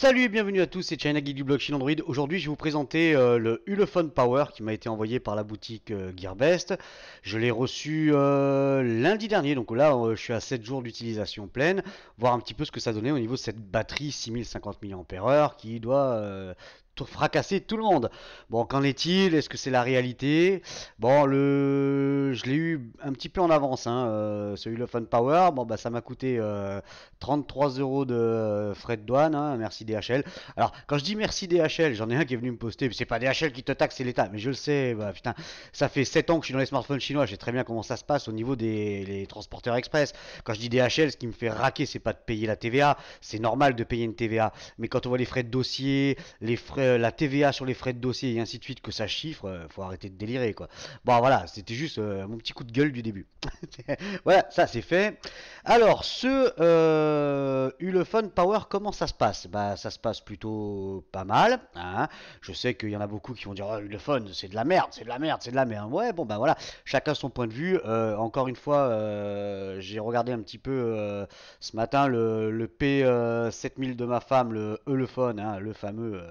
Salut et bienvenue à tous, c'est China Geek du blog Chine Android. Aujourd'hui, je vais vous présenter euh, le Ulefone Power qui m'a été envoyé par la boutique euh, Gearbest. Je l'ai reçu euh, lundi dernier, donc là, je suis à 7 jours d'utilisation pleine. Voir un petit peu ce que ça donnait au niveau de cette batterie 6050 mAh qui doit fracasser tout le monde. Bon, qu'en est-il Est-ce que c'est la réalité Bon, le, je l'ai eu un petit peu en avance, hein, euh, celui le Fun Power. Bon, bah ça m'a coûté 33 euh, euros de euh, frais de douane. Hein, merci DHL. Alors, quand je dis merci DHL, j'en ai un qui est venu me poster. C'est pas DHL qui te taxe, c'est l'État. Mais je le sais, bah, putain, ça fait 7 ans que je suis dans les smartphones chinois. j'ai très bien comment ça se passe au niveau des transporteurs express. Quand je dis DHL, ce qui me fait raquer, c'est pas de payer la TVA. C'est normal de payer une TVA. Mais quand on voit les frais de dossier, les frais euh, la TVA sur les frais de dossier et ainsi de suite, que ça chiffre, il euh, faut arrêter de délirer quoi. Bon voilà, c'était juste euh, mon petit coup de gueule du début. voilà, ça c'est fait. Alors, ce euh, Power, comment ça se passe Bah ça se passe plutôt pas mal. Hein. Je sais qu'il y en a beaucoup qui vont dire oh, c'est de la merde, c'est de la merde, c'est de la merde. Ouais, bon bah voilà, chacun son point de vue. encore une fois, j'ai regardé un petit peu ce matin le, P7000 de ma femme, le Ulefone hein, le fameux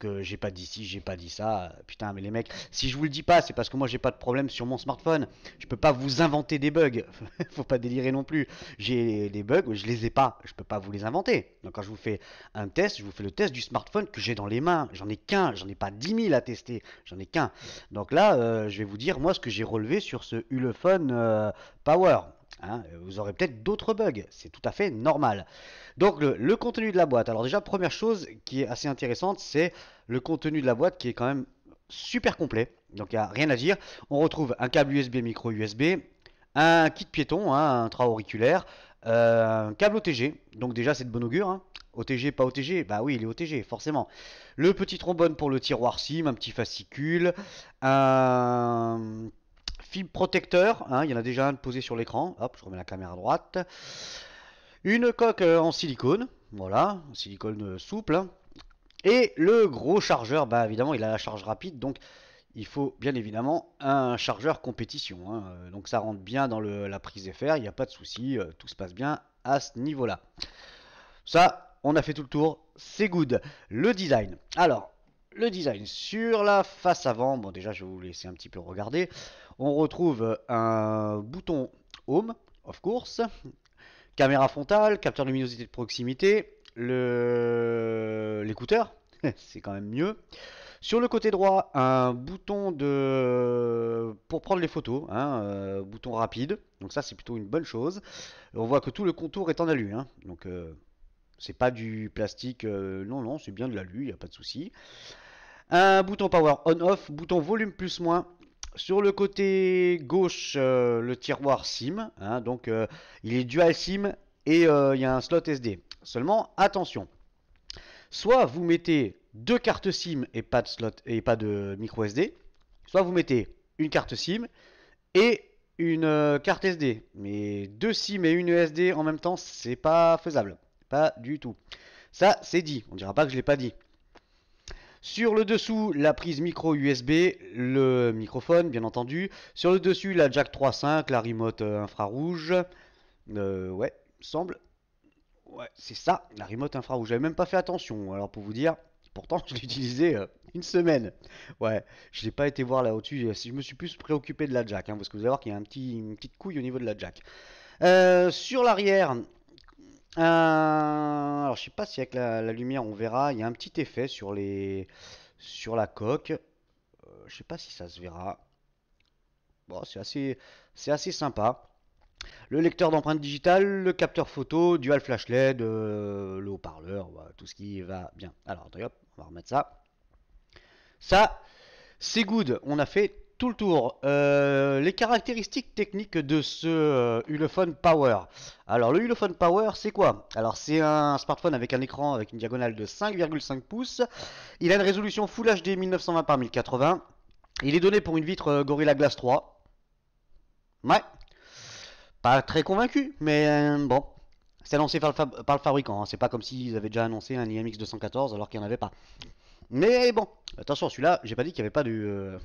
que j'ai pas dit ci, j'ai pas dit ça. Putain, mais les mecs, si je vous le dis pas, c'est parce que moi j'ai pas de problème sur mon smartphone. Je peux pas vous inventer des bugs. Faut pas délirer non plus. J'ai des bugs, je les ai pas. Je peux pas vous les inventer. Donc quand je vous fais un test, je vous fais le test du smartphone que j'ai dans les mains. J'en ai qu'un, j'en ai pas 10 000 à tester. J'en ai qu'un. Donc là, euh, je vais vous dire moi ce que j'ai relevé sur ce Ulefone euh, Power. Hein, euh, vous aurez peut-être d'autres bugs, c'est tout à fait normal. Donc le, contenu de la boîte, alors déjà première chose qui est assez intéressante, c'est le contenu de la boîte qui est quand même super complet, donc il n'y a rien à dire. On retrouve un câble USB micro USB, un kit piéton, hein, un tra auriculaire, euh, un câble OTG, donc déjà c'est de bon augure, hein. OTG, pas OTG Bah oui, il est OTG, forcément. Le petit trombone pour le tiroir SIM, un petit fascicule, un film protecteur, hein, il y en a déjà un posé sur l'écran, hop, je remets la caméra à droite. Une coque euh, en silicone, voilà, silicone euh, souple. Hein. Et le gros chargeur, bah évidemment, il a la charge rapide, donc il faut bien évidemment un chargeur compétition. Hein. Euh, donc ça rentre bien dans la prise FR, il n'y a pas de souci, tout se passe bien à ce niveau-là. Ça, on a fait tout le tour, c'est good. Le design. Alors, le design sur la face avant, bon déjà je vais vous laisser un petit peu regarder. On retrouve euh, un bouton Home, of course, caméra frontale, capteur luminosité de proximité, l'écouteur, c'est quand même mieux. Sur le côté droit, un bouton de pour prendre les photos, hein, euh, bouton rapide. Donc ça, c'est plutôt une bonne chose. On voit que tout le contour est en alu. Hein. Donc euh, c'est pas du plastique. non, non, c'est bien de l'alu, il n'y a pas de souci. Un bouton power on/off, bouton volume plus moins. Sur le côté gauche, euh, le tiroir SIM, hein, donc euh, il est dual SIM et euh, il y a un slot SD. Seulement, attention, soit vous mettez deux cartes SIM et pas de slot et pas de micro SD, soit vous mettez une carte SIM et une carte SD. Mais deux SIM et une SD en même temps, c'est pas faisable, pas du tout. Ça, c'est dit. On dira pas que je l'ai pas dit. Sur le dessous, la prise micro USB, le microphone, bien entendu. Sur le dessus, la jack 3.5, la remote euh, infrarouge. Euh, ouais, semble. Ouais, c'est ça, la remote infrarouge. J'avais même pas fait attention, alors pour vous dire. Pourtant, je l'ai utilisé euh, une semaine. Ouais, je n'ai pas été voir là au-dessus. Je me suis plus préoccupé de la jack, hein, parce que vous allez voir qu'il y a un petit, une petite couille au niveau de la jack. Euh, sur l'arrière, euh, alors je sais pas si avec la, lumière on verra, il y a un petit effet sur les sur la coque. Euh, je sais pas si ça se verra. Bon, c'est assez c'est assez sympa. Le lecteur d'empreintes digitales, le capteur photo, dual flash LED, euh, le haut-parleur, tout ce qui va bien. Alors on va remettre ça. Ça, c'est good. On a fait tout le tour. Euh, les caractéristiques techniques de ce euh, Ulefone Power. Alors le Ulefone Power, c'est quoi Alors c'est un smartphone avec un écran avec une diagonale de 5,5 pouces. Il a une résolution Full HD 1920 par 1080. Il est donné pour une vitre euh, Gorilla Glass 3. Ouais. Pas très convaincu, mais bon. C'est annoncé par le, fabricant. Hein. C'est pas comme s'ils avaient déjà annoncé un IMX 214 alors qu'il n'y en avait pas. Mais bon, attention, celui-là, j'ai pas dit qu'il n'y avait pas de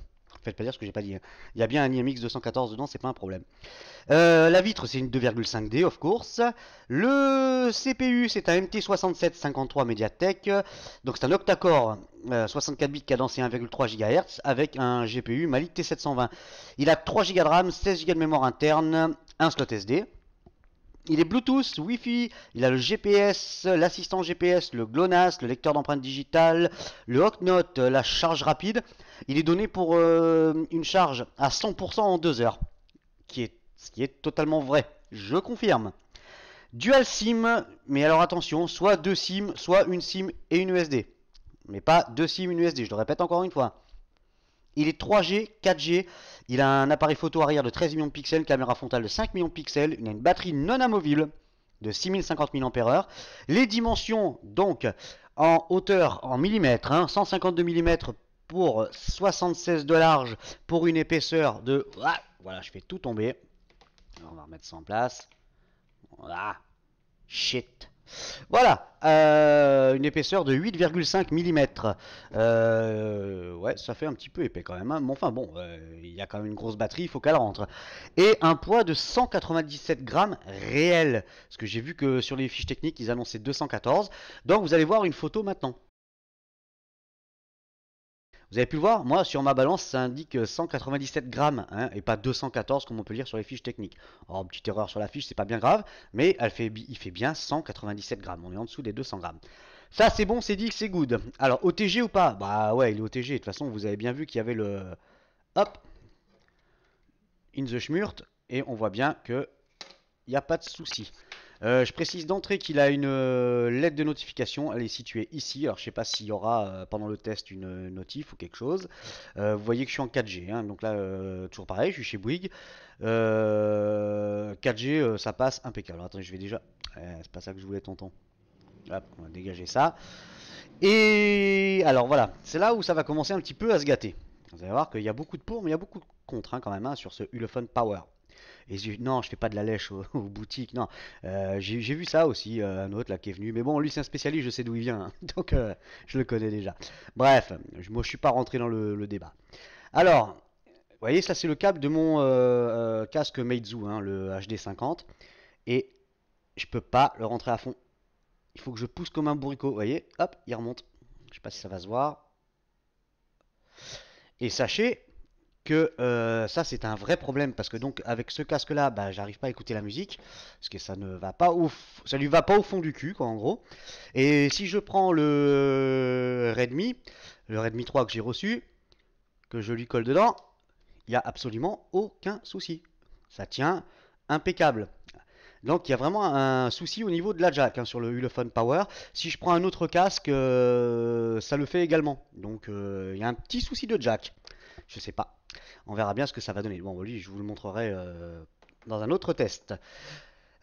faites pas dire ce que j'ai pas dit. Hein. Il y a bien un IMX 214 dedans, c'est pas un problème. Euh, la vitre, c'est une 2,5D, of course. Le CPU, c'est un MT6753 Mediatek. Donc c'est un octa-core 64 euh, bits cadencé 1,3 GHz avec un GPU Mali T720. Il a 3 Go de RAM, 16 Go de mémoire interne, un slot SD. Il est Bluetooth, Wi-Fi, il a le GPS, l'assistant GPS, le GLONASS, le lecteur d'empreintes digitales, le Hotnote, euh, la charge rapide. Il est donné pour euh, une charge à 100% en 2 heures. Qui est, ce qui est totalement vrai. Je confirme. Dual SIM, mais alors attention, soit deux SIM, soit une SIM et une USD. Mais pas deux SIM, une USD, je le répète encore une fois. Il est 3G, 4G, il a un appareil photo arrière de 13 millions de pixels, caméra frontale de 5 millions de pixels, il a une batterie non amovible de 6050 mAh. Les dimensions, donc, en hauteur en millimètres, 152 hein, mm pour 76 de large pour une épaisseur de... Ah, voilà, je fais tout tomber. on va remettre ça en place. Voilà. Shit. Voilà, euh, une épaisseur de 8,5 mm. Euh, ouais, ça fait un petit peu épais quand même. Hein. Mais enfin bon, euh, il y a quand même une grosse batterie, il faut qu'elle rentre. Et un poids de 197 grammes réel. Parce que j'ai vu que sur les fiches techniques, ils annonçaient 214. Donc vous allez voir une photo maintenant. Vous avez pu le voir, moi sur ma balance ça indique 197 grammes hein, et pas 214 comme on peut lire sur les fiches techniques. Alors oh, petite erreur sur la fiche, c'est pas bien grave, mais elle fait, il fait bien 197 grammes, on est en dessous des 200 grammes. Ça c'est bon, c'est dit, que c'est good. Alors OTG ou pas Bah ouais, il est OTG, de toute façon vous avez bien vu qu'il y avait le... Hop In the schmurt, et on voit bien que il n'y a pas de souci. Euh, je précise d'entrée qu'il a une euh, lettre de notification, elle est située ici, alors je ne sais pas s'il y aura euh, pendant le test une notif ou quelque chose. vous voyez que je suis en 4G, hein. donc là toujours pareil, je suis chez Bouygues. 4G ça passe impeccable. Alors, attendez, je vais déjà... C'est pas ça que je voulais tonton. Hop, on va dégager ça. Et alors voilà, c'est là où ça va commencer un petit peu à se gâter. Vous allez voir qu'il y a beaucoup de pour, mais il y a beaucoup de contre hein, quand même hein, sur ce Ulefone Power je, non, je fais pas de la lèche aux, boutiques, non. Euh, j'ai vu ça aussi, euh, un autre là qui est venu. Mais bon, lui c'est un spécialiste, je sais d'où il vient, hein. donc euh, je le connais déjà. Bref, je, moi je suis pas rentré dans le, débat. Alors, vous voyez, ça c'est le câble de mon casque Meizu, hein, le HD50. Et je peux pas le rentrer à fond. Il faut que je pousse comme un bourricot, vous voyez Hop, il remonte. Je sais pas si ça va se voir. Et sachez que euh, ça c'est un vrai problème parce que donc avec ce casque là bah j'arrive pas à écouter la musique parce que ça ne va pas au ça lui va pas au fond du cul quoi en gros et si je prends le Redmi le Redmi 3 que j'ai reçu que je lui colle dedans il n'y a absolument aucun souci ça tient impeccable donc il y a vraiment un souci au niveau de la jack hein, sur le Ulefone Power. Si je prends un autre casque, euh, ça le fait également. Donc euh, il y a un petit souci de jack. Je sais pas. On verra bien ce que ça va donner. Bon, lui, je vous le montrerai euh, dans un autre test.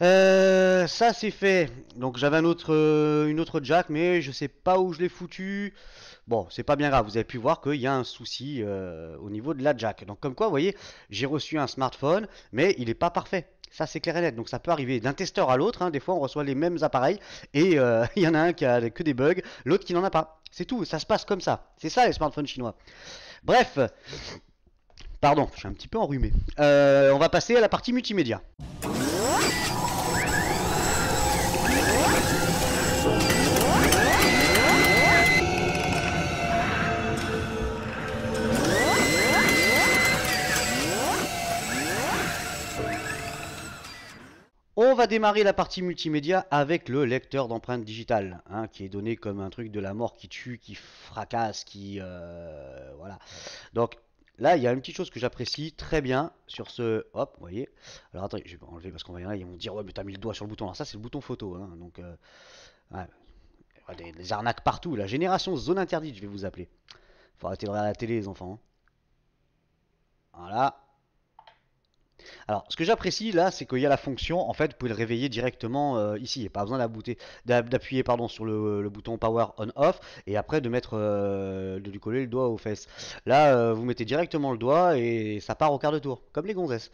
Euh, ça c'est fait. Donc j'avais un autre, euh, une autre jack, mais je sais pas où je l'ai foutu. Bon, c'est pas bien grave. Vous avez pu voir qu'il y a un souci au niveau de la jack. Donc comme quoi, vous voyez, j'ai reçu un smartphone, mais il n'est pas parfait. Ça c'est clair et net. Donc ça peut arriver d'un testeur à l'autre. Hein. Des fois, on reçoit les mêmes appareils et il y en a un qui a que des bugs, l'autre qui n'en a pas. C'est tout. Ça se passe comme ça. C'est ça les smartphones chinois. Bref. Pardon, je suis un petit peu enrhumé. Euh, on va passer à la partie multimédia. On va démarrer la partie multimédia avec le lecteur d'empreintes digitales, hein, qui est donné comme un truc de la mort qui tue, qui fracasse, qui... Euh, voilà. Donc Là, il y a une petite chose que j'apprécie très bien sur ce. Hop, vous voyez. Alors attendez, je vais enlever parce qu'on va y aller, ils vont dire Ouais, mais t'as mis le doigt sur le bouton. Alors ça, c'est le bouton photo. Hein, donc, euh, ouais. des, des, arnaques partout. La génération zone interdite, je vais vous appeler. Faut arrêter de regarder la télé, les enfants. Hein. Voilà. Alors, ce que j'apprécie là, c'est qu'il y a la fonction, en fait, vous pouvez le réveiller directement euh, ici. Il n'y a pas besoin d'appuyer pardon, sur le, bouton Power On-Off et après de mettre, euh, de lui coller le doigt aux fesses. Là, euh, vous mettez directement le doigt et ça part au quart de tour, comme les gonzesses.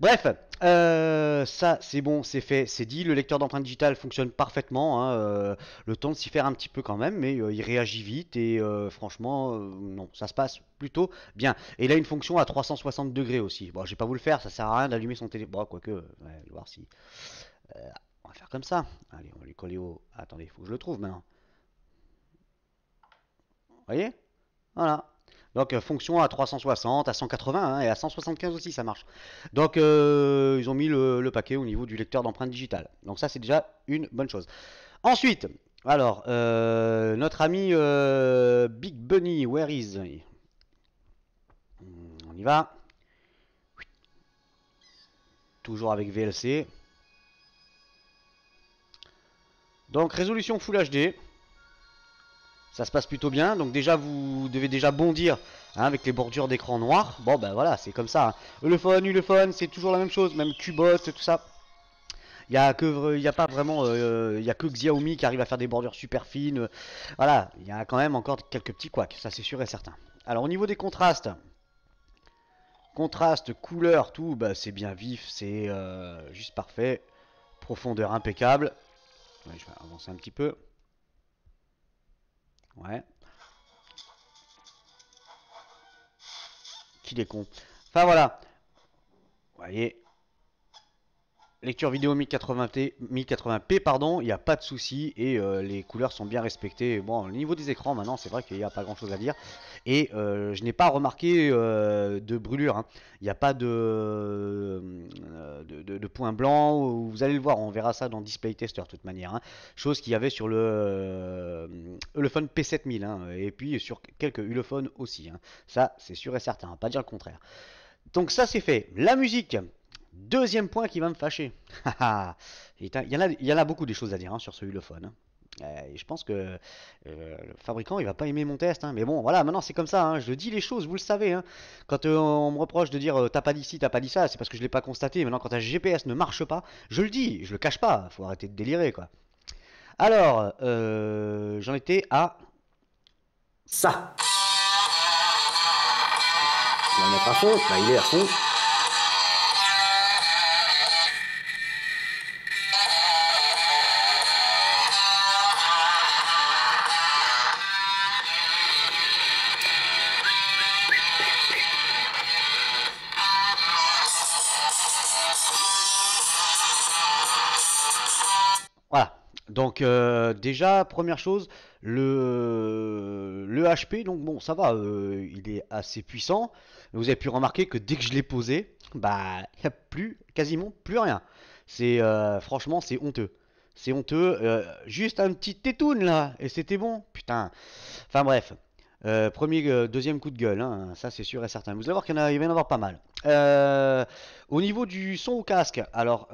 Bref, euh, ça c'est bon, c'est fait, c'est dit. Le lecteur d'empreintes digitales fonctionne parfaitement. Hein, euh, le temps de s'y faire un petit peu quand même, mais euh, il réagit vite et franchement, non, ça se passe plutôt bien. Et il a une fonction à 360 degrés aussi. Bon, je vais pas vous le faire, ça sert à rien d'allumer son téléphone. Bon, quoique, ouais, voir si. on va faire comme ça. Allez, on va lui coller au. Attendez, il faut que je le trouve maintenant. Vous voyez Voilà. Donc euh, fonction à 360, à 180 hein, et à 175 aussi ça marche. Donc euh, ils ont mis le, paquet au niveau du lecteur d'empreintes digitales. Donc ça c'est déjà une bonne chose. Ensuite, alors euh, notre ami Big Bunny, where is he hmm, On y va. Toujours avec VLC. Donc résolution Full HD ça se passe plutôt bien. Donc déjà, vous devez déjà bondir hein, avec les bordures d'écran noir. Bon, ben voilà, c'est comme ça. Hein. le c'est toujours la même chose. Même Cubot, tout ça. Il n'y a, que, a pas vraiment... Euh, euh, il a que Xiaomi qui arrive à faire des bordures super fines. Voilà, il y a quand même encore quelques petits couacs. Ça, c'est sûr et certain. Alors, au niveau des contrastes... Contraste, couleur, tout, ben, c'est bien vif, c'est euh, juste parfait. Profondeur impeccable. je vais avancer un petit peu. Ouais. Qui est con. Enfin voilà. Vous voyez, Lecture vidéo 1080p, pardon, il n'y a pas de souci et euh, les couleurs sont bien respectées. Bon, au niveau des écrans, maintenant, c'est vrai qu'il n'y a pas grand chose à dire. Et euh, je n'ai pas remarqué euh, de brûlure. Hein. Il n'y a pas de, de, de, point blanc. Vous allez le voir, on verra ça dans Display Tester de toute manière. Hein. Chose qu'il y avait sur le Ulefone P7000 hein, et puis sur quelques Ulefone aussi. Ça, c'est sûr et certain, pas dire le contraire. Donc ça c'est fait. La musique, Deuxième point qui va me fâcher. Ah, ah. il, y en a, il y a beaucoup des choses à dire hein, sur ce Ulefone. Hein. Euh, et je pense que euh, le fabricant il va pas aimer mon test, hein. mais bon voilà maintenant c'est comme ça, je dis les choses, vous le savez. Quand euh, on me reproche de dire t'as pas dit ci, t'as pas dit ça, c'est parce que je l'ai pas constaté. Maintenant quand un GPS ne marche pas, je le dis, je le cache pas, faut arrêter de délirer quoi. Alors j'en étais à ça. Il en pas bah, il est à fond. Donc euh, déjà, première chose, le, le HP, donc bon, ça va, euh, il est assez puissant. Vous avez pu remarquer que dès que je l'ai posé, bah, il n'y a plus, quasiment plus rien. C'est euh, Franchement, c'est honteux. C'est honteux. juste un petit tétoune là, et c'était bon. Putain. Enfin bref. Euh, premier, euh, deuxième coup de gueule, hein, ça c'est sûr et certain. Vous allez voir qu'il va y en avoir pas mal. Euh, au niveau du son au casque, alors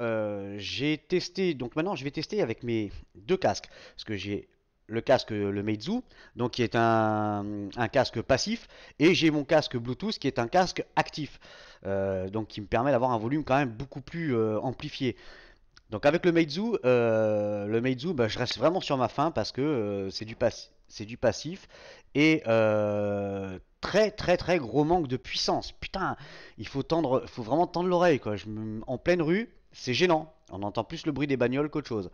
j'ai testé, donc maintenant je vais tester avec mes deux casques, parce que j'ai le casque le Meizu, donc qui est un casque passif, et j'ai mon casque Bluetooth qui est un casque actif, donc qui me permet d'avoir un volume quand même beaucoup plus amplifié. Donc avec le Meizu, euh, le Meizu, bah, je reste vraiment sur ma faim parce que euh, c'est du, passif et euh, très très très gros manque de puissance. Putain, il faut tendre, faut vraiment tendre l'oreille quoi. en pleine rue, c'est gênant. On entend plus le bruit des bagnoles qu'autre chose.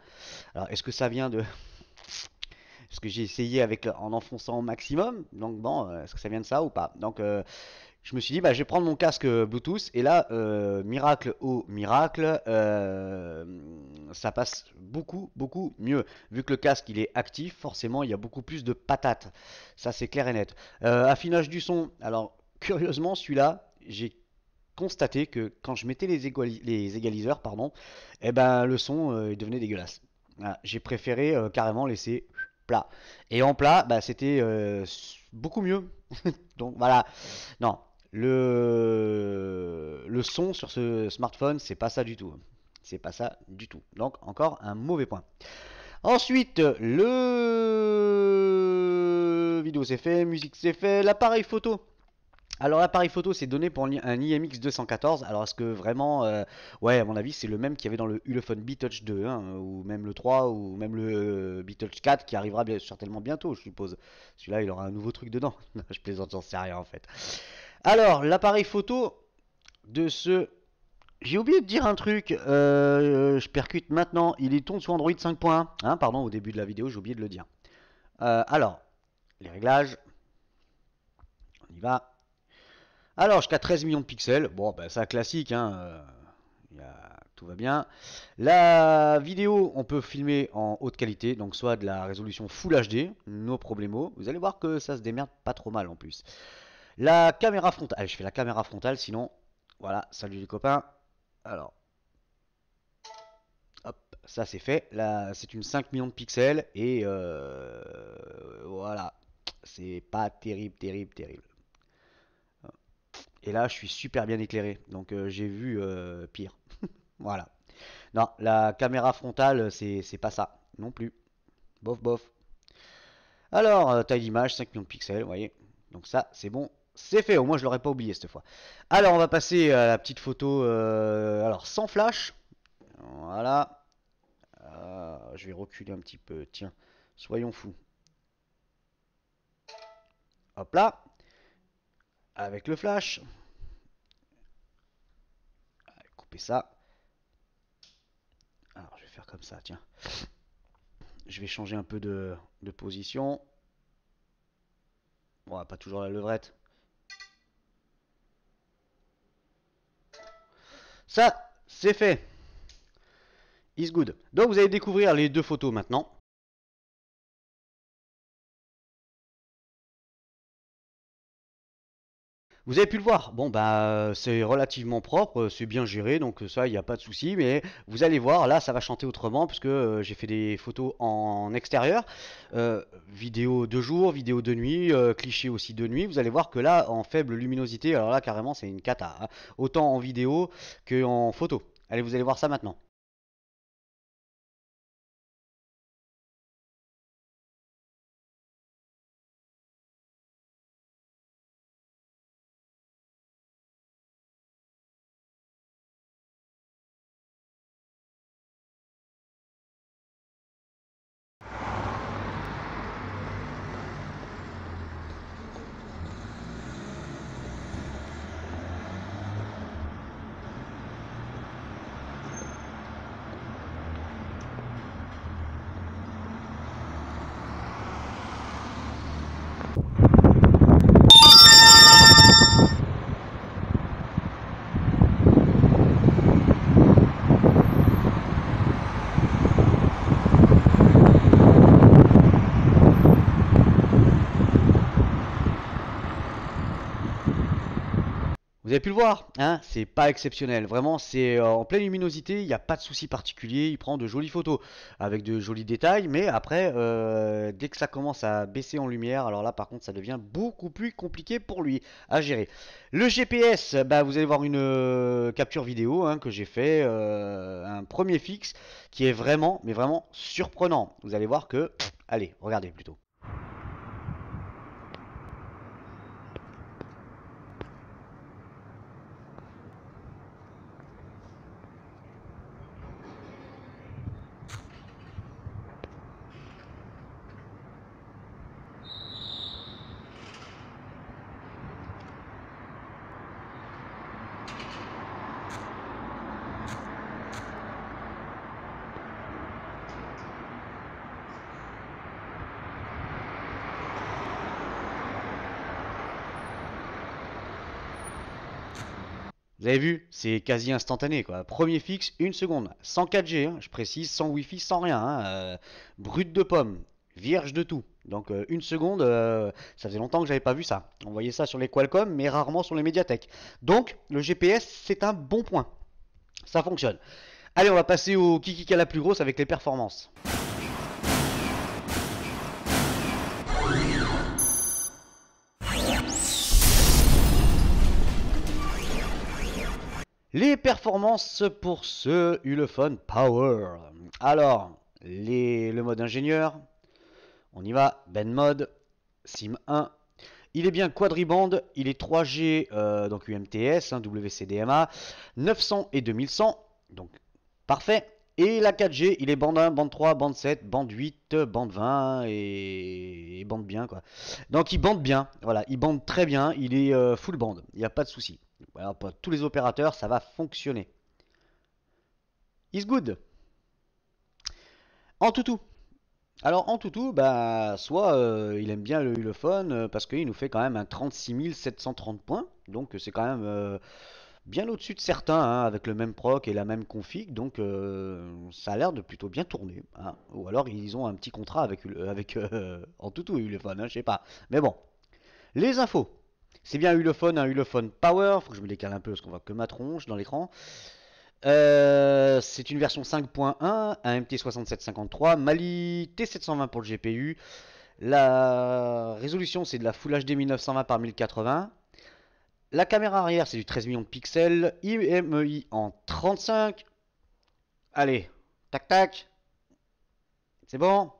Alors est-ce que ça vient de est ce que j'ai essayé avec en enfonçant au maximum Donc bon, est-ce que ça vient de ça ou pas Donc je me suis dit, bah, je vais prendre mon casque euh, Bluetooth. Et là, euh, miracle au miracle, euh, ça passe beaucoup, beaucoup mieux. Vu que le casque, il est actif, forcément, il y a beaucoup plus de patates. Ça, c'est clair et net. affinage du son. Alors, curieusement, celui-là, j'ai constaté que quand je mettais les, égaliseurs, pardon, eh ben, le son il devenait dégueulasse. Ah, j'ai préféré carrément laisser plat. Et en plat, bah, c'était beaucoup mieux. Donc voilà. Non, le, son sur ce smartphone, c'est pas ça du tout. C'est pas ça du tout. Donc encore un mauvais point. Ensuite, le vidéo c'est fait, musique c'est fait, l'appareil photo. Alors l'appareil photo c'est donné pour un IMX 214. Alors est-ce que vraiment, euh, ouais à mon avis c'est le même qu'il y avait dans le Ulefone B-Touch 2 ou même le 3 ou même le B-Touch 4 qui arrivera certainement bientôt je suppose. Celui-là il aura un nouveau truc dedans. je plaisante, j'en sais rien en fait. Alors, l'appareil photo de ce... J'ai oublié de dire un truc, euh, je percute maintenant, il est tourne sous Android 5.1, hein, pardon, au début de la vidéo, j'ai oublié de le dire. Euh, alors, les réglages, on y va. Alors, jusqu'à 13 millions de pixels, bon, ben ça classique, hein, euh, tout va bien. La vidéo, on peut filmer en haute qualité, donc soit de la résolution Full HD, no problemo. Vous allez voir que ça se démerde pas trop mal en plus. La caméra frontale. je fais la caméra frontale, sinon... Voilà, salut les copains. Alors... Hop, ça c'est fait. Là, c'est une 5 millions de pixels. Et euh, voilà. C'est pas terrible, terrible, terrible. Et là, je suis super bien éclairé. Donc, euh, j'ai vu euh, pire. voilà. Non, la caméra frontale, c'est pas ça. Non plus. Bof, bof. Alors, taille d'image, 5 millions de pixels, vous voyez. Donc ça, c'est bon. C'est fait, au moins je l'aurais pas oublié cette fois. Alors on va passer à la petite photo, euh, alors sans flash. Voilà. Ah, je vais reculer un petit peu, tiens, soyons fous. Hop là. Avec le flash. Allez, couper ça. Alors je vais faire comme ça, tiens. Je vais changer un peu de, de position. Bon, pas toujours la levrette. Ça, c'est fait. It's good. Donc vous allez découvrir les deux photos maintenant. Vous avez pu le voir, bon bah euh, c'est relativement propre, euh, c'est bien géré, donc euh, ça il n'y a pas de souci, mais vous allez voir, là ça va chanter autrement, puisque j'ai fait des photos en extérieur, vidéo de jour, vidéo de nuit, cliché aussi de nuit, vous allez voir que là en faible luminosité, alors là carrément c'est une cata, hein. autant en vidéo que en photo. Allez vous allez voir ça maintenant. pu le voir, hein, c'est pas exceptionnel. Vraiment, c'est euh, en pleine luminosité, il n'y a pas de souci particulier. Il prend de jolies photos avec de jolis détails, mais après, euh, dès que ça commence à baisser en lumière, alors là, par contre, ça devient beaucoup plus compliqué pour lui à gérer. Le GPS, bah, vous allez voir une euh, capture vidéo hein, que j'ai fait, un premier fixe qui est vraiment, mais vraiment surprenant. Vous allez voir que, allez, regardez plutôt. c'est quasi instantané quoi. Premier fixe, une seconde, sans 4G, hein, je précise, sans Wi-Fi, sans rien, hein, euh, brut de pomme, vierge de tout. Donc euh, une seconde, euh, ça faisait longtemps que j'avais pas vu ça. On voyait ça sur les Qualcomm, mais rarement sur les médiathèques. Donc le GPS, c'est un bon point. Ça fonctionne. Allez, on va passer au Kikika qui a la plus grosse avec les performances. Les performances pour ce Ulefone Power. Alors, le mode ingénieur. On y va. Ben mode. Sim 1. Il est bien quadriband, il est 3G, euh, donc UMTS, WCDMA, 900 et 2100, donc parfait. Et la 4G, il est bande 1, bande 3, bande 7, bande 8, bande 20 et, bande bien quoi. Donc il bande bien, voilà, il bande très bien, il est euh, full bande, il n'y a pas de souci. Voilà, pour tous les opérateurs, ça va fonctionner. Is good. En toutou. Alors en toutou, bah, soit euh, il aime bien le Ulefone euh, parce qu'il nous fait quand même un 36 730 points. Donc c'est quand même euh, bien au-dessus de certains hein, avec le même proc et la même config. Donc ça a l'air de plutôt bien tourner. Hein. Ou alors ils ont un petit contrat avec, avec en toutou et hein, je sais pas. Mais bon. Les infos. C'est bien un Ulophone, un hein, Ulophone Power. Faut que je me décale un peu parce qu'on voit que ma tronche dans l'écran. Euh, c'est une version 5.1, un MT6753, Mali T720 pour le GPU. La résolution, c'est de la Full HD 1920 par 1080. La caméra arrière, c'est du 13 millions de pixels. IMEI e en 35. Allez, tac tac. C'est bon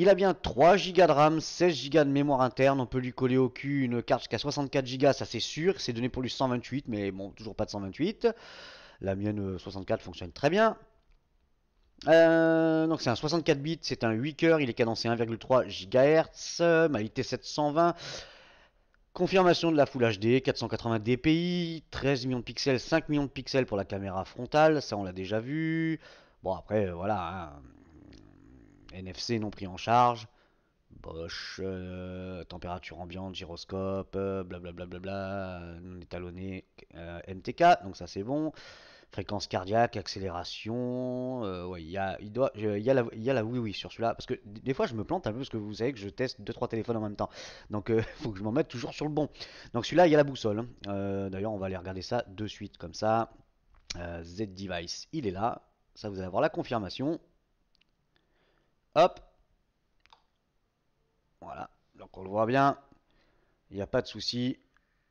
il a bien 3 Go de RAM, 16 Go de mémoire interne. On peut lui coller au cul une carte jusqu'à 64 Go, ça c'est sûr. C'est donné pour lui 128, mais bon, toujours pas de 128. La mienne 64 euh, fonctionne très bien. Euh, donc c'est un 64 bits, c'est un 8 cœur. il est cadencé 1,3 GHz, Malité 720. Confirmation de la Full HD, 480 dpi, 13 millions de pixels, 5 millions de pixels pour la caméra frontale, ça on l'a déjà vu. Bon après euh, voilà, hein. NFC non pris en charge, Bosch, euh, température ambiante, gyroscope, blablabla, euh, bla non étalonné, MTK, euh, donc ça c'est bon. Fréquence cardiaque, accélération, il y a, il doit, il y la, y a oui oui sur celui-là, parce que des fois je me plante un peu parce que vous savez que je teste 2-3 téléphones en même temps, donc il faut que je m'en mette toujours sur le bon. Donc celui-là il y a la boussole, hein. d'ailleurs on va aller regarder ça de suite comme ça. Z device, il est là, ça vous allez avoir la confirmation. Hop. Voilà. Donc on le voit bien. Il n'y a pas de souci.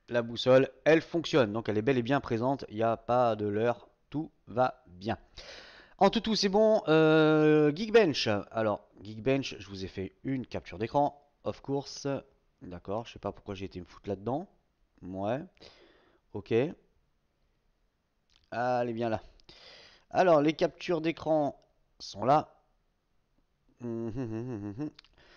La boussole, elle fonctionne. Donc elle est belle et bien présente. Il n'y a pas de l'heure. Tout va bien. En tout tout, c'est bon. Euh, Geekbench. Alors, Geekbench, je vous ai fait une capture d'écran. Of course. D'accord. Je sais pas pourquoi j'ai été me foutre là-dedans. Ouais. Ok. Allez, ah, bien là. Alors, les captures d'écran sont là.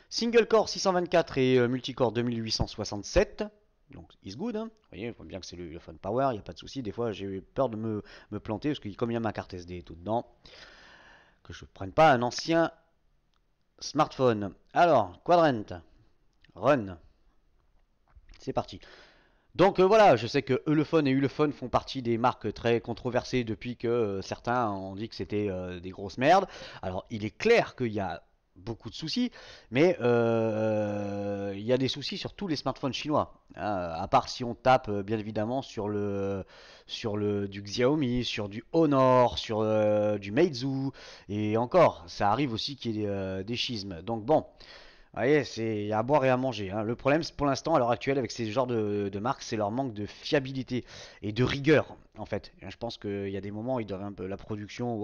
Single core 624 et euh, multicore 2867. Donc, it's good. Hein. Vous voyez, on bien que c'est le, le, power, il n'y a pas de souci. Des fois, j'ai eu peur de me, planter parce que, comme il y a ma carte SD tout dedans, que je prenne pas un ancien smartphone. Alors, Quadrant, Run. C'est parti. Donc euh, voilà, je sais que Eulephone et Ulephone font partie des marques très controversées depuis que euh, certains ont dit que c'était des grosses merdes. Alors il est clair qu'il y a beaucoup de soucis, mais euh, il y a des soucis sur tous les smartphones chinois. Hein, à part si on tape euh, bien évidemment sur le sur le du Xiaomi, sur du Honor, sur euh, du Meizu, et encore, ça arrive aussi qu'il y ait des schismes. Donc bon. Vous voyez, c'est à boire et à manger. Hein. Le problème, pour l'instant, à l'heure actuelle, avec ces genres de, marques, c'est leur manque de fiabilité et de rigueur, en fait. Je pense qu'il y a des moments où ils doivent un peu la production,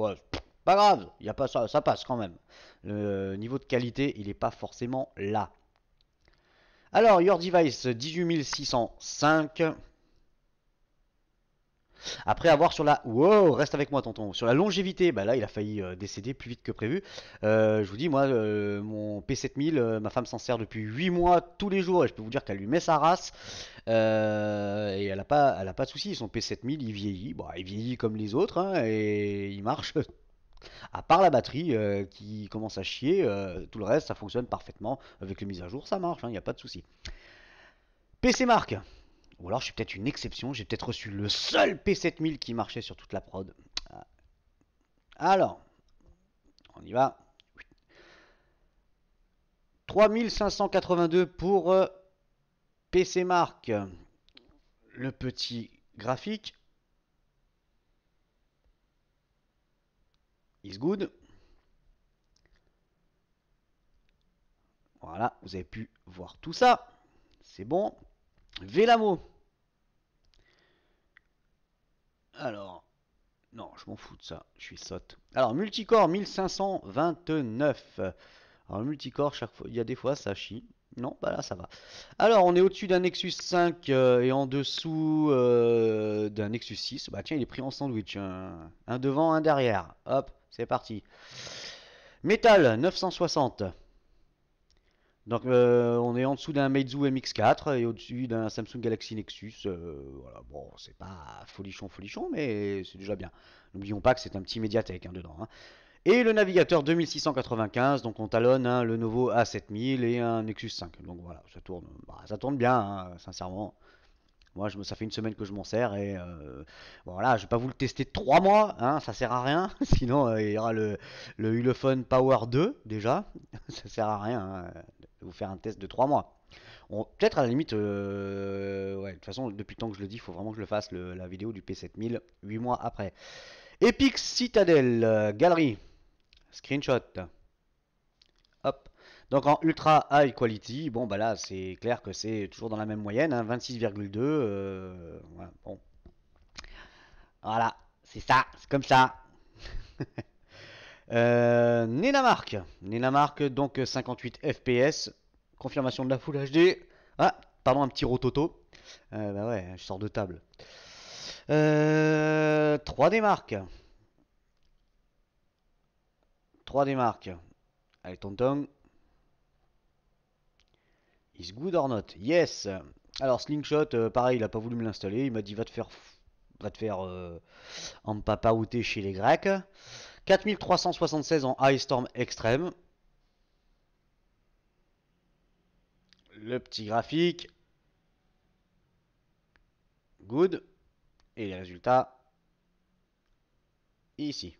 pas grave, y a pas ça, passe quand même. Le niveau de qualité, il n'est pas forcément là. Alors, Your Device 18605. Après avoir sur la... Wow, reste avec moi tonton. Sur la longévité, bah là il a failli euh, décéder plus vite que prévu. Euh, je vous dis, moi, euh, mon P7000, ma femme s'en sert depuis 8 mois tous les jours et je peux vous dire qu'elle lui met sa race. et elle n'a pas, pas de soucis, son P7000 il vieillit. Bah, il vieillit comme les autres hein, et il marche à part la batterie euh, qui commence à chier, euh, tout le reste ça fonctionne parfaitement. Avec les mises à jour, ça marche, il hein, n'y a pas de souci. PC Marque Ou alors je suis peut-être une exception, j'ai peut-être reçu le seul P7000 qui marchait sur toute la prod. Ah. Alors, on y va. 3582 pour euh, PC Marque. Le petit graphique good. Voilà, vous avez pu voir tout ça. C'est bon. Vélamo. Alors, non, je m'en fous de ça. Je suis sotte. Alors, multicore 1529. Alors, multicore, chaque fois, il y a des fois, ça chie. Non, bah là, ça va. Alors, on est au-dessus d'un Nexus 5 euh, et en dessous euh, d'un Nexus 6. Bah tiens, il est pris en sandwich. un devant, un derrière. Hop, c'est parti. Metal 960. Donc euh, on est en dessous d'un Meizu MX4 et au-dessus d'un Samsung Galaxy Nexus. Euh, voilà, bon, c'est pas folichon folichon, mais c'est déjà bien. N'oublions pas que c'est un petit médiathèque hein, dedans. Hein. Et le navigateur 2695, donc on talonne hein, le nouveau A7000 et un Nexus 5. Donc voilà, ça tourne, bah, ça tourne bien, hein, sincèrement. Moi, me, ça fait une semaine que je m'en sers et euh, voilà, je vais pas vous le tester trois mois, hein, ça sert à rien. Sinon, euh, il y aura le, le Ulefone Power 2 déjà, ça sert à rien hein, de vous faire un test de trois mois. Peut-être à la limite, euh, ouais, de toute façon, depuis le temps que je le dis, il faut vraiment que je le fasse la vidéo du P7000 8 mois après. Epic Citadel, galerie, screenshot. Hop. Donc en ultra high quality, bon bah là c'est clair que c'est toujours dans la même moyenne, 26,2. Hein, euh, voilà, bon. Voilà, c'est ça, c'est comme ça. euh, Nénamark. Nénamark, donc 58 FPS. Confirmation de la Full HD. Ah, pardon, un petit rototo. Euh, bah ouais, je sors de table. 3D Marque, 3D Mark. Allez, tonton. Is good or not Yes Alors Slingshot, euh, pareil, il a pas voulu me l'installer. Il m'a dit va te faire va te faire en euh, chez les Grecs. 4376 en High Storm Extrême. Le petit graphique. Good. Et les résultats. Ici.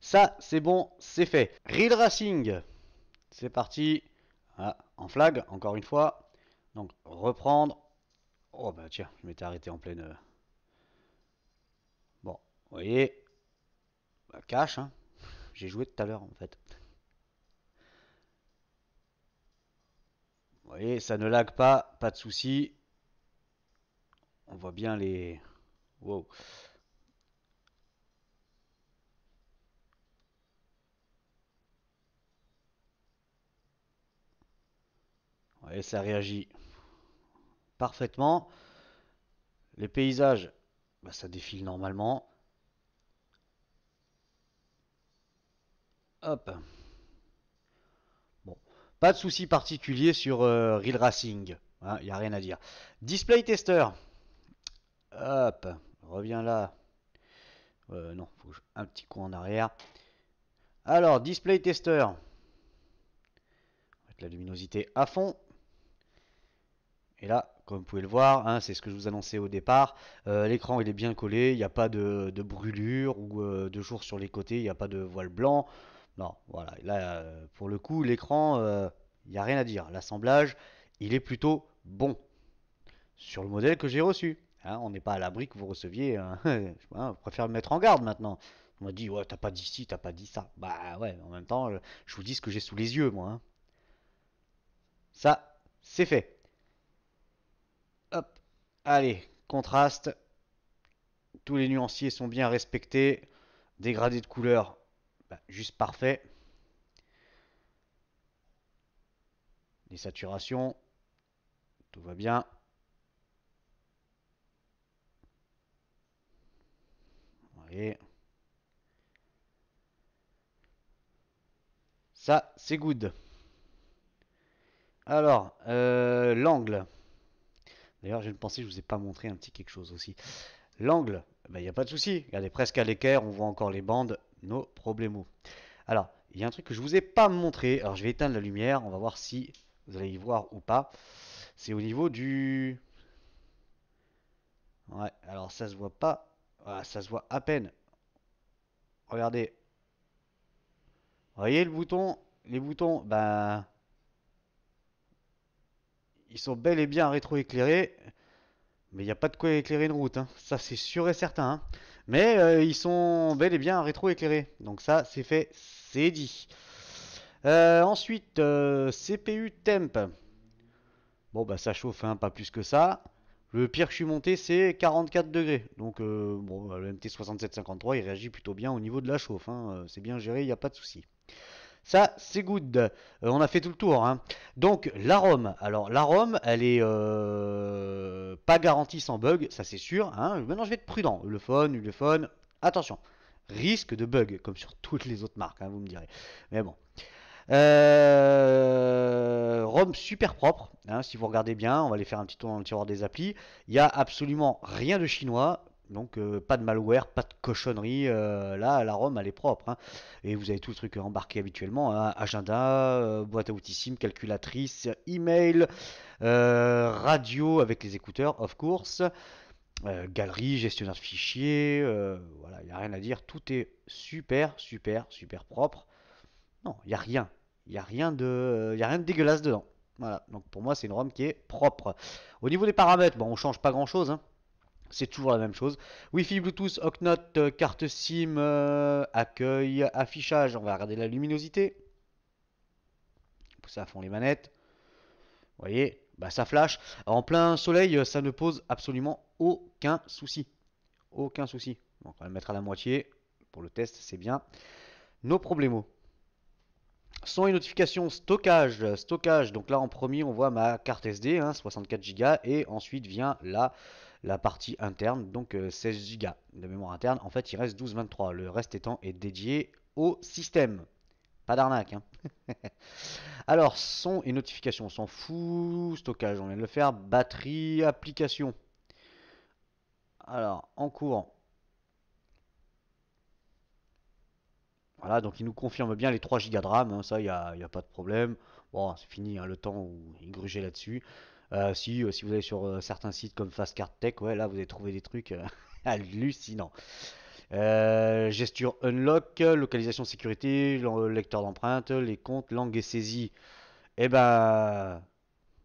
Ça, c'est bon, c'est fait. Real Racing. C'est parti. Ah, en flag, encore une fois. Donc reprendre. Oh bah tiens, je m'étais arrêté en pleine... Euh, bon, vous voyez, bah, cache, hein. j'ai joué tout à l'heure en fait. Vous voyez, ça ne lag pas, pas de souci. On voit bien les... Wow. et ça réagit parfaitement. Les paysages, bah, ça défile normalement. Hop. Bon, pas de souci particulier sur euh, Real Racing, il hein, n'y a rien à dire. Display tester. Hop, reviens là. Euh, non, un petit coup en arrière. Alors, display tester. On va mettre la luminosité à fond. Et là, comme vous pouvez le voir, hein, c'est ce que je vous annonçais au départ, euh, l'écran il est bien collé, il n'y a pas de, brûlure ou euh, de jour sur les côtés, il n'y a pas de voile blanc. Non, voilà, là euh, pour le coup, l'écran, il n'y a rien à dire. L'assemblage, il est plutôt bon sur le modèle que j'ai reçu. Hein, on n'est pas à l'abri que vous receviez, hein, je préfère me mettre en garde maintenant. On m'a dit, ouais, t'as pas dit ci, t'as pas dit ça. Bah ouais, en même temps, je, vous dis ce que j'ai sous les yeux, moi. Ça, c'est fait. Allez, contraste. Tous les nuanciers sont bien respectés. Dégradé de couleur, bah, juste parfait. Les saturations, tout va bien. voyez Ça, c'est good. Alors, euh, l'angle. D'ailleurs, j'ai une que je vous ai pas montré un petit quelque chose aussi. L'angle, il ben, n'y a pas de souci. Regardez, presque à l'équerre, on voit encore les bandes. nos problemo. Alors, il y a un truc que je ne vous ai pas montré. Alors, je vais éteindre la lumière. On va voir si vous allez y voir ou pas. C'est au niveau du... Ouais, alors ça se voit pas. Voilà, ah, ça se voit à peine. Regardez. Vous voyez le bouton Les boutons, ben ils sont bel et bien rétroéclairés. Mais il n'y a pas de quoi éclairer une route, hein. ça c'est sûr et certain. Hein. Mais euh, ils sont bel et bien rétroéclairés. Donc ça c'est fait, c'est dit. Euh, ensuite, euh, CPU temp. Bon bah ça chauffe, un hein, pas plus que ça. Le pire que je suis monté c'est 44 degrés. Donc bon, le MT6753 il réagit plutôt bien au niveau de la chauffe. C'est bien géré, il n'y a pas de souci. Ça, c'est good. Euh, on a fait tout le tour. Hein. Donc, la rome Alors, la rome elle est euh, pas garantie sans bug, ça c'est sûr. Hein. Maintenant, je vais être prudent. Le phone, le phone. Attention, risque de bug, comme sur toutes les autres marques, hein, vous me direz. Mais bon. Euh, rome ROM super propre, si vous regardez bien, on va aller faire un petit tour dans le tiroir des applis. Il n'y a absolument rien de chinois, donc euh, pas de malware, pas de cochonnerie. Euh, là, la ROM, elle est propre. Hein. Et vous avez tout le truc embarqué habituellement. Hein. agenda, euh, boîte à outils SIM, calculatrice, email, radio avec les écouteurs, of course. galerie, gestionnaire de fichiers. voilà, il n'y a rien à dire. Tout est super, super, super propre. Non, il n'y a rien. Il n'y a, rien de, a rien de dégueulasse dedans. Voilà, donc pour moi, c'est une ROM qui est propre. Au niveau des paramètres, bon, on change pas grand-chose. Hein. C'est toujours la même chose. Wi-Fi, Bluetooth, HockNot euh, carte SIM, euh, accueil, affichage. On va regarder la luminosité. Pousser à fond les manettes. Vous voyez, bah, ça flash. En plein soleil, euh, ça ne pose absolument aucun souci. Aucun souci. on va le mettre à la moitié. Pour le test, c'est bien. Nos problèmes. Son et notifications, stockage, stockage. Donc là, en premier, on voit ma carte SD, 64 Go, et ensuite vient la la partie interne, donc 16 euh, Go de mémoire interne. En fait, il reste 12-23, le reste étant est dédié au système. Pas d'arnaque. Hein. Alors, son et notification, on s'en fout. Stockage, on vient de le faire. Batterie, application. Alors, en courant Voilà, donc il nous confirme bien les 3 Go de RAM. Hein. ça, il n'y a, y a, pas de problème. Bon, c'est fini hein, le temps où il grugeait là-dessus. Euh, euh, si, vous allez sur euh, certains sites comme Fastcard Tech, ouais, là vous allez trouver des trucs hallucinants. gesture unlock, localisation sécurité, lecteur d'empreintes, les comptes, langue et saisie. Et eh ben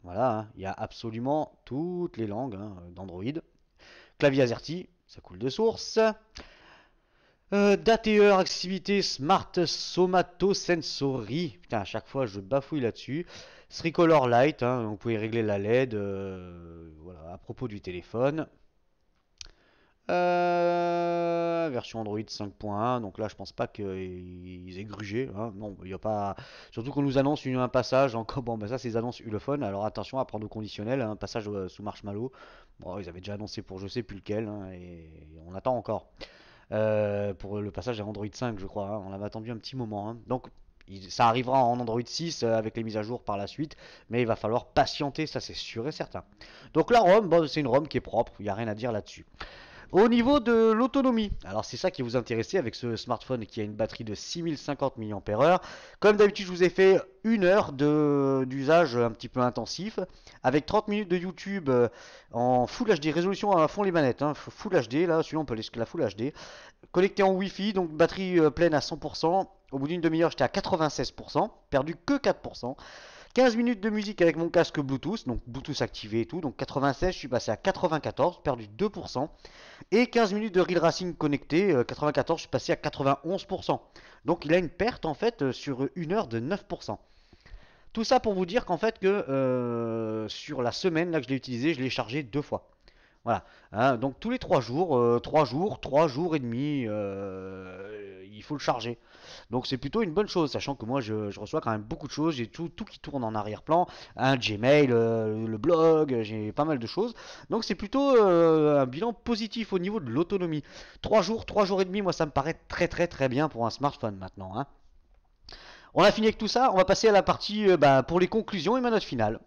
voilà, hein, il y a absolument toutes les langues hein, d'Android. Clavier AZERTY, ça coule de source. date et heure, activité, smart somatosensory. Putain, à chaque fois je bafouille là-dessus. Tricolor Light, hein, vous pouvez régler la LED euh, voilà, à propos du téléphone. Euh, version Android 5.1, donc là je pense pas qu'ils aient grugé. Hein. Non, il n'y a pas. Surtout qu'on nous annonce un passage encore. Bon, ben ça, c'est annonces Ulefone, alors attention à prendre au conditionnel, un hein, passage euh, sous Marshmallow. Bon, ils avaient déjà annoncé pour je sais plus lequel, et on attend encore. pour le passage à Android 5, je crois, on avait attendu un petit moment. Donc ça arrivera en Android 6 euh, avec les mises à jour par la suite, mais il va falloir patienter, ça c'est sûr et certain. Donc la ROM, c'est une ROM qui est propre, il n'y a rien à dire là-dessus. Au niveau de l'autonomie, alors c'est ça qui vous intéressait avec ce smartphone qui a une batterie de 6050 mAh. Comme d'habitude, je vous ai fait une heure d'usage un petit peu intensif avec 30 minutes de YouTube euh, en Full HD, résolution à fond les manettes, hein, Full HD, là celui-là on peut la Full HD, connecté en Wi-Fi, donc batterie euh, pleine à 100%, au bout d'une demi-heure j'étais à 96%, perdu que 4%. 15 minutes de musique avec mon casque Bluetooth, donc Bluetooth activé et tout. Donc 96, je suis passé à 94, perdu 2%. Et 15 minutes de Real Racing connecté, 94, euh, je suis passé à 91%. Donc il a une perte en fait euh, sur une heure de 9%. Tout ça pour vous dire qu'en fait que euh, sur la semaine là que je l'ai utilisé, je l'ai chargé deux fois. Voilà. Hein, donc tous les 3 jours, 3 euh, jours, 3 jours et demi, euh, il faut le charger. Donc c'est plutôt une bonne chose, sachant que moi je, reçois quand même beaucoup de choses, j'ai tout, tout qui tourne en arrière-plan, un hein, Gmail, euh, le, blog, j'ai pas mal de choses. Donc c'est plutôt un bilan positif au niveau de l'autonomie. 3 jours, 3 jours et demi, moi ça me paraît très très très bien pour un smartphone maintenant. Hein. On a fini avec tout ça, on va passer à la partie bah, pour les conclusions et ma note finale.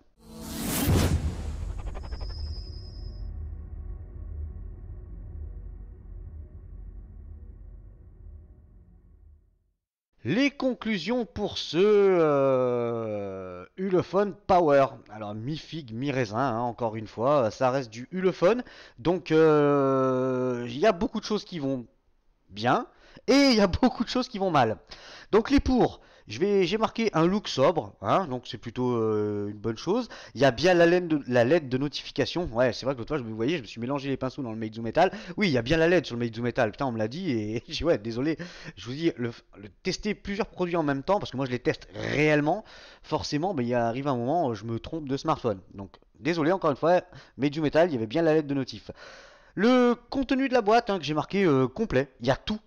Les conclusions pour ce euh, Ulophone Power. Alors mi fig mi raisin, hein, encore une fois, ça reste du Ulefone. Donc euh, il y a beaucoup de choses qui vont bien et il y a beaucoup de choses qui vont mal. Donc les pour, j'ai marqué un look sobre, hein, donc c'est plutôt euh, une bonne chose. Il y a bien la, LED de, la de notification. Ouais, c'est vrai que l'autre fois, je, vous voyez, je me suis mélangé les pinceaux dans le Meizu Metal. Oui, il y a bien la LED sur le Meizu Metal. Putain, on me l'a dit et j'ai ouais, désolé. Je vous dis, le, tester plusieurs produits en même temps, parce que moi je les teste réellement, forcément, mais il arrive un moment, où je me trompe de smartphone. Donc, désolé encore une fois, Meizu Metal, il y avait bien la LED de notif. Le contenu de la boîte hein, que j'ai marqué euh, complet, il y a tout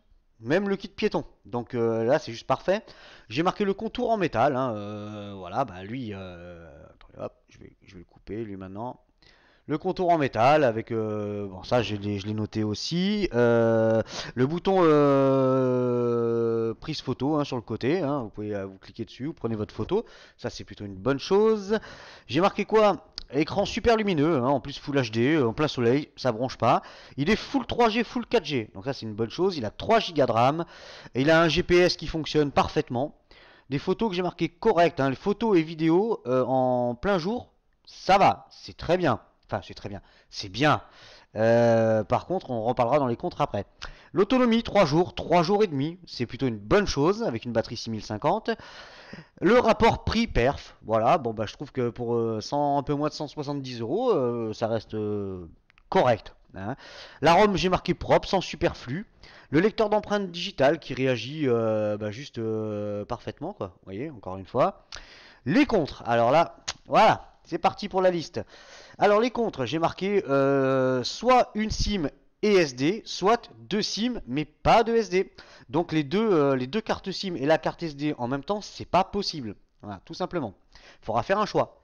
même le kit piéton. Donc euh, là, c'est juste parfait. J'ai marqué le contour en métal. Hein, euh, voilà, bah lui... Euh, je vais, le couper, lui, maintenant. Le contour en métal avec... bon, ça, je l'ai noté aussi. le bouton prise photo hein, sur le côté. Hein, vous pouvez vous cliquer dessus, vous prenez votre photo. Ça, c'est plutôt une bonne chose. J'ai marqué quoi Écran super lumineux, hein, en plus Full HD, euh, en plein soleil, ça bronche pas. Il est Full 3G, Full 4G, donc ça c'est une bonne chose. Il a 3 Go de RAM, et il a un GPS qui fonctionne parfaitement. Des photos que j'ai marquées correctes, hein, les photos et vidéos euh, en plein jour, ça va, c'est très bien. Enfin, c'est très bien, c'est bien. Euh, par contre, on reparlera dans les contres après. L'autonomie, 3 jours, 3 jours et demi, c'est plutôt une bonne chose avec une batterie 6050. Le rapport prix-perf, voilà, bon bah je trouve que pour 100, euh, un peu moins de 170 euros, euh, ça reste euh, correct. Hein. La ROM, j'ai marqué propre, sans superflu. Le lecteur d'empreintes digitales qui réagit bah, juste parfaitement, quoi. Vous voyez, encore une fois. Les contres, alors là, voilà, c'est parti pour la liste. Alors les contres, j'ai marqué soit une SIM SD, soit deux SIM mais pas de SD. Donc les deux, euh, les deux cartes SIM et la carte SD en même temps, c'est pas possible. Voilà, tout simplement. Il faudra faire un choix.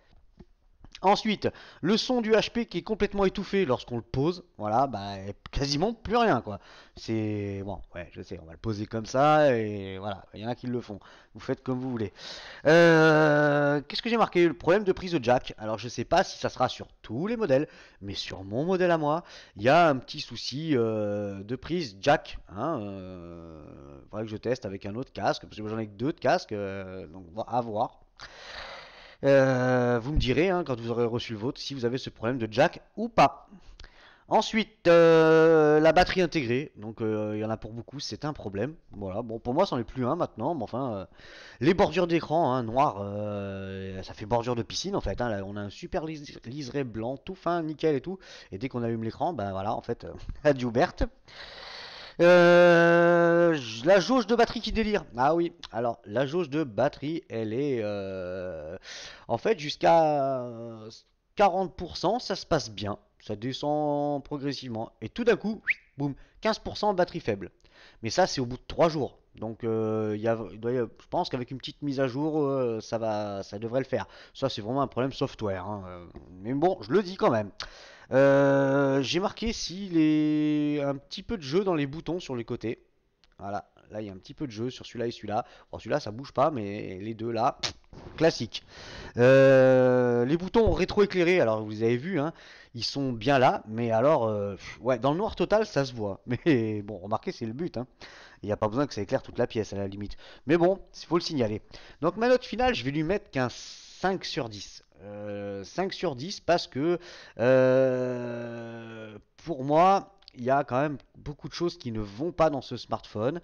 Ensuite, le son du HP qui est complètement étouffé lorsqu'on le pose, voilà, bah quasiment plus rien quoi. C'est bon, ouais, je sais, on va le poser comme ça et voilà, il y en a qui le font. Vous faites comme vous voulez. Euh, qu'est-ce que j'ai marqué Le problème de prise de jack. Alors je sais pas si ça sera sur tous les modèles, mais sur mon modèle à moi, il y a un petit souci euh, de prise jack. Hein, euh, que je teste avec un autre casque parce que j'en ai que deux de casque, donc à voir. Euh, vous me direz hein, quand vous aurez reçu le vôtre si vous avez ce problème de jack ou pas. Ensuite, euh, la batterie intégrée. Donc, euh, il y en a pour beaucoup, c'est un problème. Voilà. Bon, pour moi, ça est plus un maintenant. Mais enfin, les bordures d'écran hein, noir, ça fait bordure de piscine en fait. Hein. on a un super liseré blanc, tout fin, nickel et tout. Et dès qu'on allume l'écran, ben voilà, en fait, adieu Berthe. Euh, la jauge de batterie qui délire. Ah oui, alors la jauge de batterie, elle est euh, en fait jusqu'à 40%, ça se passe bien. Ça descend progressivement. Et tout d'un coup, boum, 15% batterie faible. Mais ça, c'est au bout de 3 jours. Donc, euh, je pense qu'avec une petite mise à jour, ça, va, ça devrait le faire. Ça, c'est vraiment un problème software. Hein. Mais bon, je le dis quand même. Euh, j'ai marqué s'il est un petit peu de jeu dans les boutons sur les côtés. Voilà, là il y a un petit peu de jeu sur celui-là et celui-là. Bon, celui-là ça bouge pas, mais les deux là, classique. Euh, les boutons rétroéclairés, alors vous avez vu, hein, ils sont bien là, mais alors, euh, ouais, dans le noir total ça se voit. Mais bon, remarquez, c'est le but. Hein. Il n'y a pas besoin que ça éclaire toute la pièce à la limite. Mais bon, il faut le signaler. Donc ma note finale, je vais lui mettre qu'un 5 sur 10. 5 euh, sur 10 parce que euh, pour moi, il y a quand même beaucoup de choses qui ne vont pas dans ce smartphone.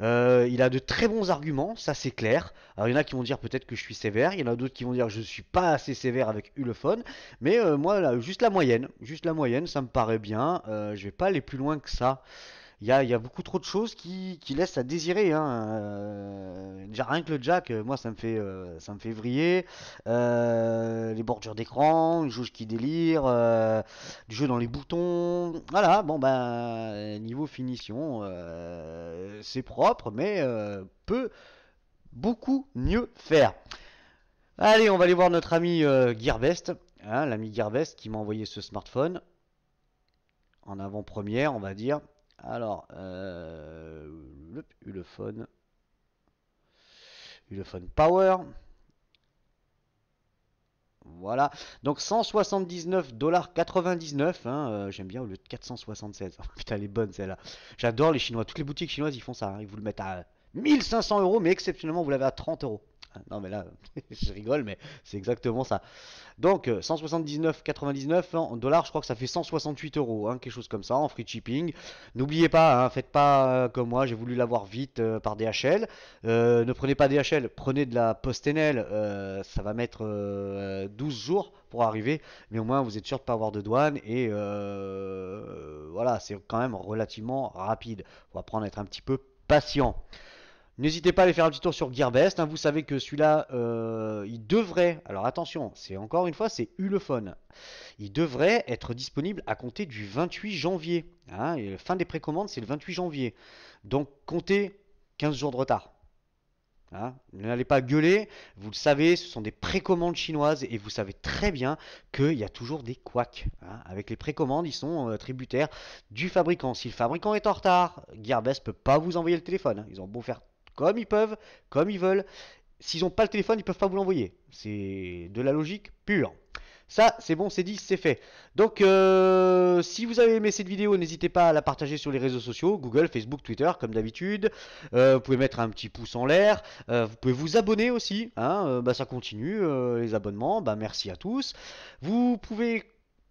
Euh, il a de très bons arguments, ça c'est clair. Alors il y en a qui vont dire peut-être que je suis sévère, il y en a d'autres qui vont dire que je ne suis pas assez sévère avec Ulefone, mais moi là, juste la moyenne, juste la moyenne, ça me paraît bien. je vais pas aller plus loin que ça il y a, beaucoup trop de choses qui, laissent à désirer. Hein, euh, rien que le jack, euh, moi ça me fait euh, ça me vriller. les bordures d'écran, une jauge qui délire, du jeu dans les boutons. Voilà, bon ben niveau finition, c'est propre, mais peut beaucoup mieux faire. Allez, on va aller voir notre ami Gearbest, hein, l'ami Gearbest qui m'a envoyé ce smartphone en avant-première, on va dire. Alors, euh, Ulefone. Ulefone Power. Voilà. Donc 179,99$. Hein, euh, J'aime bien au lieu de 476. putain, elle est bonne celle-là. J'adore les Chinois. Toutes les boutiques chinoises, ils font ça. Hein. ils vous le mettent à 1500 euros, mais exceptionnellement, vous l'avez à 30 euros. Non, mais là, je rigole, mais c'est exactement ça. Donc, 179,99 euh, en dollars, je crois que ça fait 168 euros, hein, quelque chose comme ça, en free shipping. N'oubliez pas, hein, faites pas euh, comme moi, j'ai voulu l'avoir vite euh, par DHL. ne prenez pas DHL, prenez de la PostNL, ça va mettre 12 jours pour arriver, mais au moins vous êtes sûr de pas avoir de douane et voilà, c'est quand même relativement rapide. Il va prendre à être un petit peu patient. N'hésitez pas à aller faire un petit tour sur Gearbest. Hein. Vous savez que celui-là, euh, il devrait, alors attention, c'est encore une fois, c'est Ulefone. Il devrait être disponible à compter du 28 janvier. Hein. Et la fin des précommandes, c'est le 28 janvier. Donc comptez 15 jours de retard. N'allez hein. pas gueuler, vous le savez, ce sont des précommandes chinoises et vous savez très bien qu'il y a toujours des couacs. Avec les précommandes, ils sont euh, tributaires du fabricant. Si le fabricant est en retard, Gearbest ne peut pas vous envoyer le téléphone. Ils ont beau faire comme ils peuvent, comme ils veulent. S'ils n'ont pas le téléphone, ils ne peuvent pas vous l'envoyer. C'est de la logique pure. Ça, c'est bon, c'est dit, c'est fait. Donc, euh, si vous avez aimé cette vidéo, n'hésitez pas à la partager sur les réseaux sociaux, Google, Facebook, Twitter, comme d'habitude. Euh, vous pouvez mettre un petit pouce en l'air. Euh, vous pouvez vous abonner aussi. Hein, bah, ça continue, les abonnements. Bah, merci à tous. Vous pouvez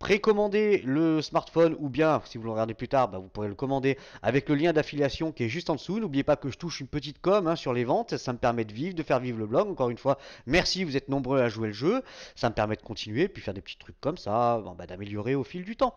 précommandez le smartphone ou bien, si vous le regardez plus tard, bah, vous pourrez le commander avec le lien d'affiliation qui est juste en dessous. N'oubliez pas que je touche une petite com hein, sur les ventes, ça me permet de vivre, de faire vivre le blog. Encore une fois, merci, vous êtes nombreux à jouer le jeu, ça me permet de continuer, puis faire des petits trucs comme ça, bah, d'améliorer au fil du temps.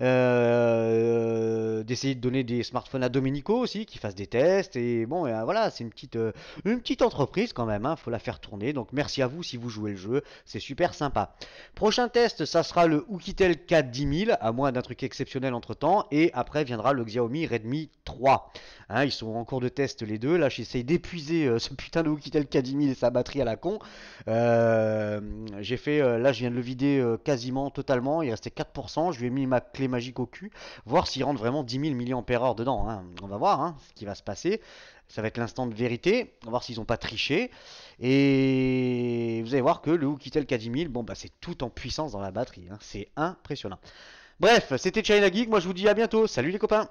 Euh, euh, d'essayer de donner des smartphones à Domenico aussi, qui fasse des tests. Et bon, euh, voilà, c'est une petite, une petite entreprise quand même, hein, faut la faire tourner. Donc merci à vous si vous jouez le jeu, c'est super sympa. Prochain test, ça sera le Oukitel K10000, à moins d'un truc exceptionnel entre temps. Et après viendra le Xiaomi Redmi 3. Hein, ils sont en cours de test les deux. Là, j'essaye d'épuiser ce putain de Oukitel K10000 et sa batterie à la con. j'ai fait, là, je viens de le vider quasiment totalement. Il restait 4%. Je lui ai mis ma clé magique au cul, voir s'ils rentrent vraiment 10 000 mAh dedans. Hein. On va voir hein, ce qui va se passer. Ça va être l'instant de vérité. On va voir s'ils n'ont pas triché. Et vous allez voir que le Hookitel K10000, bon, bah, c'est tout en puissance dans la batterie. Hein. C'est impressionnant. Bref, c'était China Geek. Moi, je vous dis à bientôt. Salut les copains